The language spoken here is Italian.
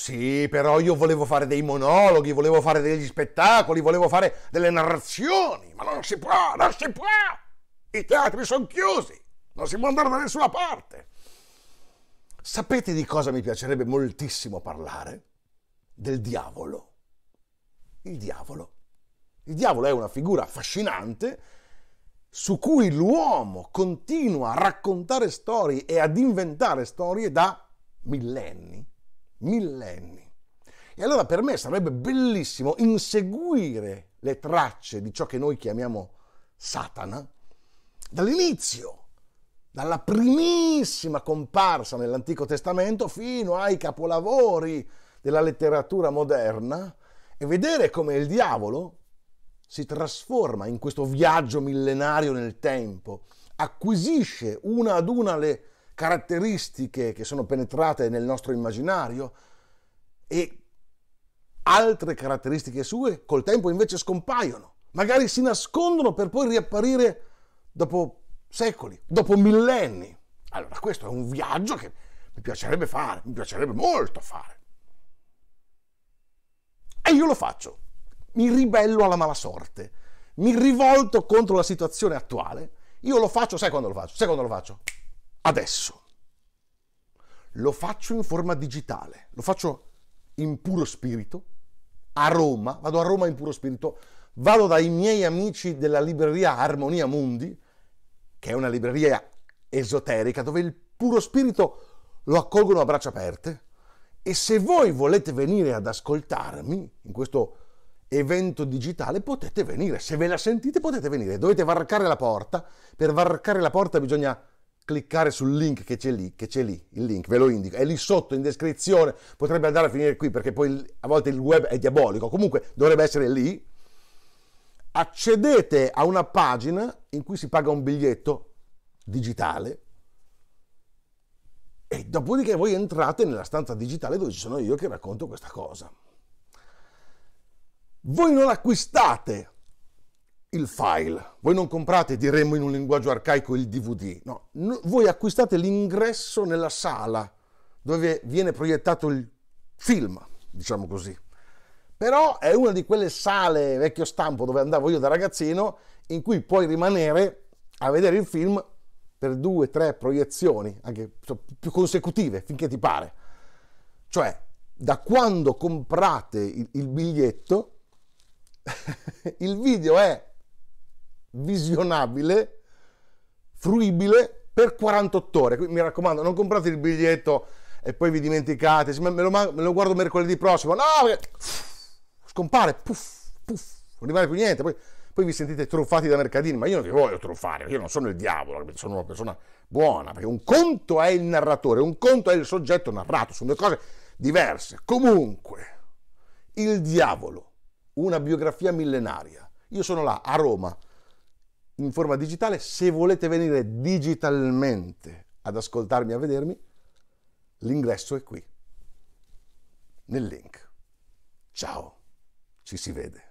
Sì, però io volevo fare dei monologhi, volevo fare degli spettacoli, volevo fare delle narrazioni, ma non si può, non si può! I teatri sono chiusi, non si può andare da nessuna parte. Sapete di cosa mi piacerebbe moltissimo parlare? Del diavolo. Il diavolo. Il diavolo è una figura affascinante su cui l'uomo continua a raccontare storie e ad inventare storie da millenni millenni. E allora per me sarebbe bellissimo inseguire le tracce di ciò che noi chiamiamo Satana dall'inizio, dalla primissima comparsa nell'Antico Testamento fino ai capolavori della letteratura moderna e vedere come il diavolo si trasforma in questo viaggio millenario nel tempo, acquisisce una ad una le caratteristiche che sono penetrate nel nostro immaginario e altre caratteristiche sue col tempo invece scompaiono, magari si nascondono per poi riapparire dopo secoli, dopo millenni. Allora questo è un viaggio che mi piacerebbe fare, mi piacerebbe molto fare. E io lo faccio, mi ribello alla mala sorte, mi rivolto contro la situazione attuale, io lo faccio, sai quando lo faccio? Sai quando lo faccio? adesso. Lo faccio in forma digitale, lo faccio in puro spirito, a Roma, vado a Roma in puro spirito, vado dai miei amici della libreria Armonia Mundi, che è una libreria esoterica dove il puro spirito lo accolgono a braccia aperte. E se voi volete venire ad ascoltarmi in questo evento digitale, potete venire. Se ve la sentite, potete venire. Dovete varcare la porta. Per varcare la porta bisogna cliccare sul link che c'è lì, che c'è lì, il link, ve lo indico, è lì sotto in descrizione, potrebbe andare a finire qui perché poi a volte il web è diabolico, comunque dovrebbe essere lì. Accedete a una pagina in cui si paga un biglietto digitale e dopodiché voi entrate nella stanza digitale dove ci sono io che racconto questa cosa. Voi non acquistate il file. Voi non comprate, diremmo in un linguaggio arcaico, il DVD. No, no voi acquistate l'ingresso nella sala dove viene proiettato il film, diciamo così. Però è una di quelle sale vecchio stampo dove andavo io da ragazzino in cui puoi rimanere a vedere il film per due, tre proiezioni, anche più consecutive, finché ti pare. Cioè, da quando comprate il, il biglietto, il video è visionabile, fruibile per 48 ore. Quindi mi raccomando, non comprate il biglietto e poi vi dimenticate, me lo, me lo guardo mercoledì prossimo, no, perché, scompare, puff, puff, non rimane più niente. Poi, poi vi sentite truffati da mercadini. ma io non vi voglio truffare, io non sono il diavolo, sono una persona buona, perché un conto è il narratore, un conto è il soggetto narrato, sono due cose diverse. Comunque, il diavolo, una biografia millenaria. Io sono là a Roma in forma digitale. Se volete venire digitalmente ad ascoltarmi e a vedermi, l'ingresso è qui, nel link. Ciao, ci si vede.